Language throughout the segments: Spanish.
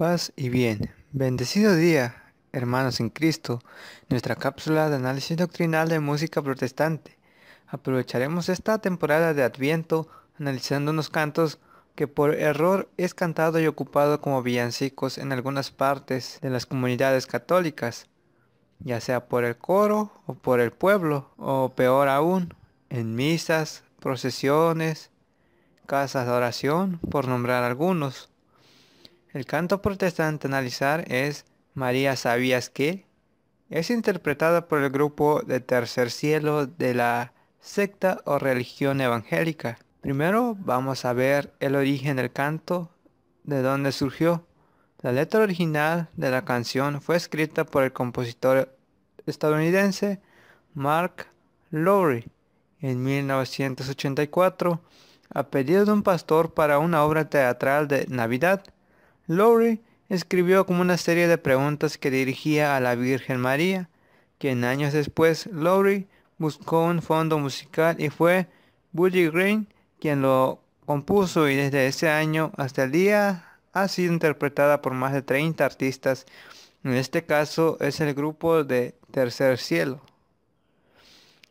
Paz y bien. Bendecido día, hermanos en Cristo, nuestra cápsula de análisis doctrinal de música protestante. Aprovecharemos esta temporada de Adviento analizando unos cantos que por error es cantado y ocupado como villancicos en algunas partes de las comunidades católicas, ya sea por el coro o por el pueblo, o peor aún, en misas, procesiones, casas de oración, por nombrar algunos. El canto protestante a analizar es María ¿Sabías que? Es interpretada por el grupo de Tercer Cielo de la secta o religión evangélica. Primero vamos a ver el origen del canto, de dónde surgió. La letra original de la canción fue escrita por el compositor estadounidense Mark Lowry en 1984 a pedido de un pastor para una obra teatral de Navidad. Lowry escribió como una serie de preguntas que dirigía a la Virgen María, quien años después Lowry buscó un fondo musical y fue Buddy Green quien lo compuso y desde ese año hasta el día ha sido interpretada por más de 30 artistas. En este caso es el grupo de Tercer Cielo.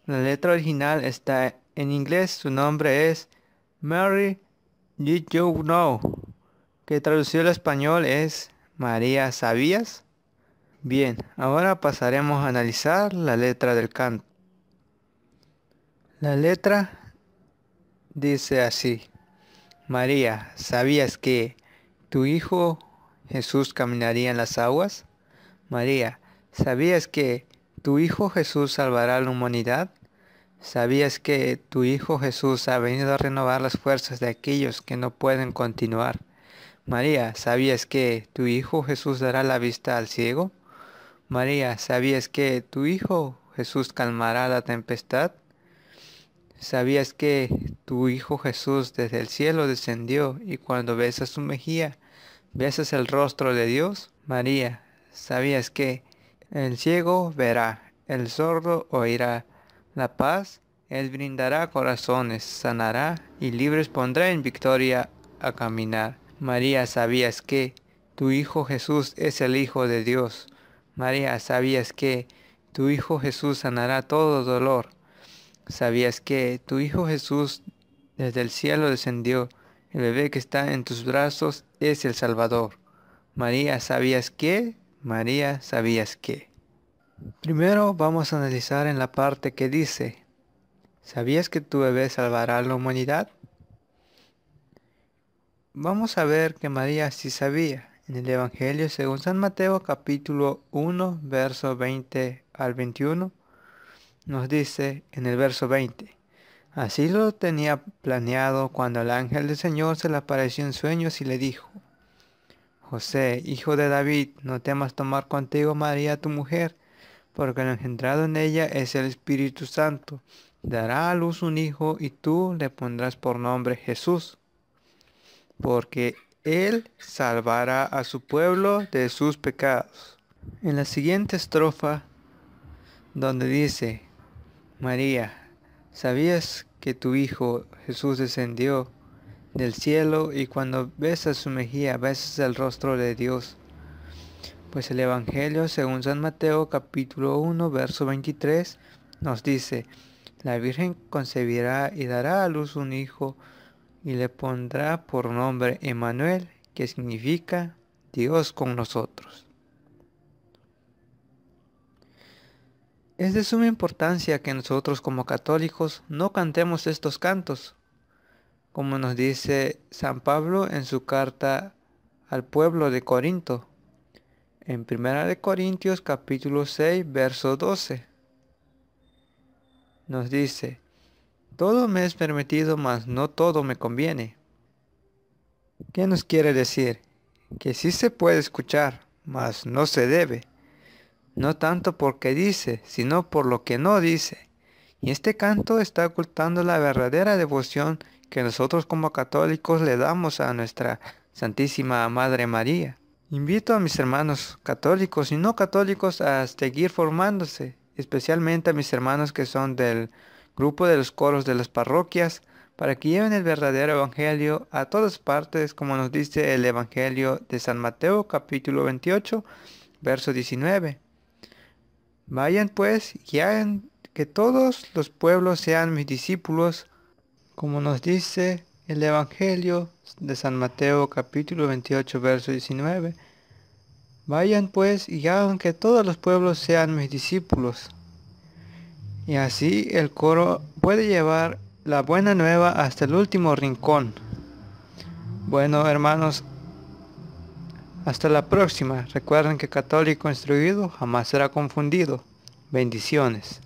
La letra original está en inglés, su nombre es Mary Did You Know que traducido al español es María ¿sabías? Bien, ahora pasaremos a analizar la letra del canto. La letra dice así, María, ¿sabías que tu hijo Jesús caminaría en las aguas? María, ¿sabías que tu hijo Jesús salvará a la humanidad? ¿Sabías que tu hijo Jesús ha venido a renovar las fuerzas de aquellos que no pueden continuar? María, ¿sabías que tu Hijo Jesús dará la vista al ciego? María, ¿sabías que tu Hijo Jesús calmará la tempestad? ¿Sabías que tu Hijo Jesús desde el cielo descendió y cuando besas su mejía, besas el rostro de Dios? María, ¿sabías que el ciego verá, el sordo oirá la paz? Él brindará corazones, sanará y libres pondrá en victoria a caminar. María, ¿sabías que tu Hijo Jesús es el Hijo de Dios? María, ¿sabías que tu Hijo Jesús sanará todo dolor? ¿Sabías que tu Hijo Jesús desde el cielo descendió? El bebé que está en tus brazos es el Salvador. María, ¿sabías que? María, ¿sabías que? Primero vamos a analizar en la parte que dice, ¿sabías que tu bebé salvará a la humanidad? Vamos a ver que María sí sabía en el Evangelio según San Mateo capítulo 1 verso 20 al 21. Nos dice en el verso 20, así lo tenía planeado cuando el ángel del Señor se le apareció en sueños y le dijo, José, hijo de David, no temas tomar contigo María tu mujer, porque lo engendrado en ella es el Espíritu Santo. Dará a luz un hijo y tú le pondrás por nombre Jesús porque Él salvará a su pueblo de sus pecados. En la siguiente estrofa, donde dice, María, ¿sabías que tu Hijo Jesús descendió del cielo y cuando ves a su mejía besas el rostro de Dios? Pues el Evangelio según San Mateo capítulo 1 verso 23 nos dice, la Virgen concebirá y dará a luz un hijo y le pondrá por nombre Emanuel, que significa Dios con nosotros. Es de suma importancia que nosotros como católicos no cantemos estos cantos, como nos dice San Pablo en su carta al pueblo de Corinto, en 1 Corintios capítulo 6, verso 12. Nos dice, todo me es permitido, mas no todo me conviene. ¿Qué nos quiere decir? Que sí se puede escuchar, mas no se debe. No tanto porque dice, sino por lo que no dice. Y este canto está ocultando la verdadera devoción que nosotros como católicos le damos a nuestra Santísima Madre María. Invito a mis hermanos católicos y no católicos a seguir formándose, especialmente a mis hermanos que son del grupo de los coros de las parroquias, para que lleven el verdadero Evangelio a todas partes, como nos dice el Evangelio de San Mateo capítulo 28, verso 19. Vayan pues y hagan que todos los pueblos sean mis discípulos, como nos dice el Evangelio de San Mateo capítulo 28, verso 19. Vayan pues y hagan que todos los pueblos sean mis discípulos y así el coro puede llevar la buena nueva hasta el último rincón. Bueno, hermanos, hasta la próxima. Recuerden que católico instruido jamás será confundido. Bendiciones.